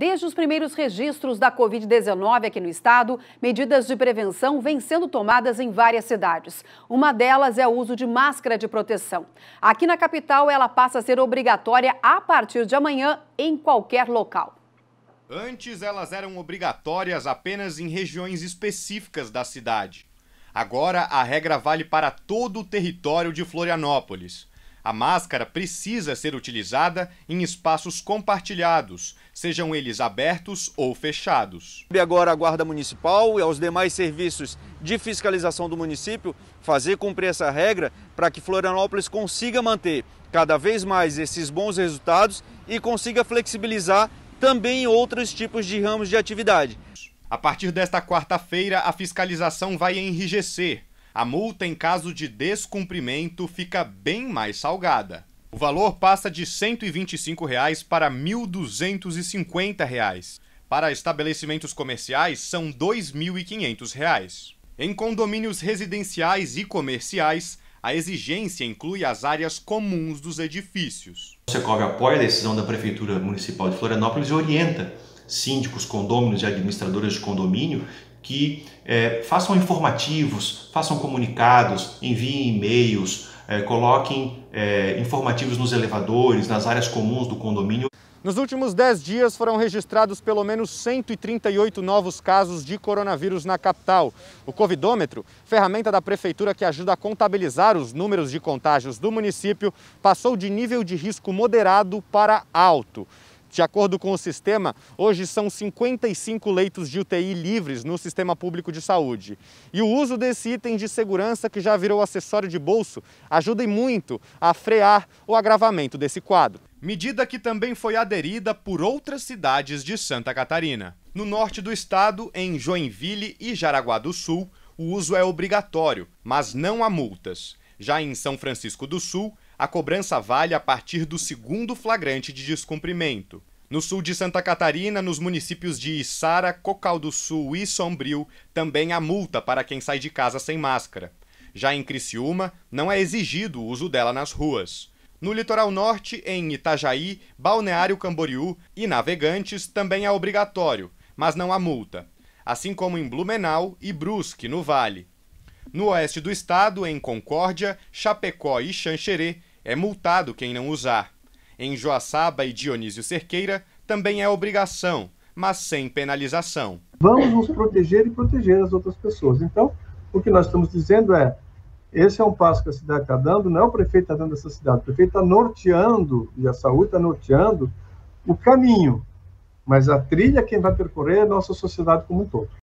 Desde os primeiros registros da Covid-19 aqui no estado, medidas de prevenção vêm sendo tomadas em várias cidades. Uma delas é o uso de máscara de proteção. Aqui na capital, ela passa a ser obrigatória a partir de amanhã em qualquer local. Antes, elas eram obrigatórias apenas em regiões específicas da cidade. Agora, a regra vale para todo o território de Florianópolis. A máscara precisa ser utilizada em espaços compartilhados, sejam eles abertos ou fechados. E agora a Guarda Municipal e aos demais serviços de fiscalização do município fazer cumprir essa regra para que Florianópolis consiga manter cada vez mais esses bons resultados e consiga flexibilizar também outros tipos de ramos de atividade. A partir desta quarta-feira, a fiscalização vai enrijecer. A multa em caso de descumprimento fica bem mais salgada. O valor passa de R$ 125 reais para R$ 1.250. Reais. Para estabelecimentos comerciais, são R$ 2.500. Em condomínios residenciais e comerciais, a exigência inclui as áreas comuns dos edifícios. O Secov apoia a decisão da Prefeitura Municipal de Florianópolis e orienta síndicos, condôminos e administradoras de condomínio que é, façam informativos, façam comunicados, enviem e-mails, é, coloquem é, informativos nos elevadores, nas áreas comuns do condomínio. Nos últimos 10 dias foram registrados pelo menos 138 novos casos de coronavírus na capital. O Covidômetro, ferramenta da prefeitura que ajuda a contabilizar os números de contágios do município, passou de nível de risco moderado para alto. De acordo com o sistema, hoje são 55 leitos de UTI livres no sistema público de saúde. E o uso desse item de segurança, que já virou acessório de bolso, ajuda muito a frear o agravamento desse quadro. Medida que também foi aderida por outras cidades de Santa Catarina. No norte do estado, em Joinville e Jaraguá do Sul, o uso é obrigatório, mas não há multas. Já em São Francisco do Sul, a cobrança vale a partir do segundo flagrante de descumprimento. No sul de Santa Catarina, nos municípios de Içara, Cocal do Sul e Sombrio, também há multa para quem sai de casa sem máscara. Já em Criciúma, não é exigido o uso dela nas ruas. No litoral norte, em Itajaí, Balneário Camboriú e Navegantes, também é obrigatório, mas não há multa. Assim como em Blumenau e Brusque, no Vale. No oeste do estado, em Concórdia, Chapecó e Xanxerê, é multado quem não usar. Em Joaçaba e Dionísio Cerqueira também é obrigação, mas sem penalização. Vamos nos proteger e proteger as outras pessoas. Então, o que nós estamos dizendo é: esse é um passo que a cidade está dando, não é o prefeito está dando essa cidade, o prefeito está norteando, e a saúde está norteando, o caminho, mas a trilha é quem vai percorrer é a nossa sociedade como um todo.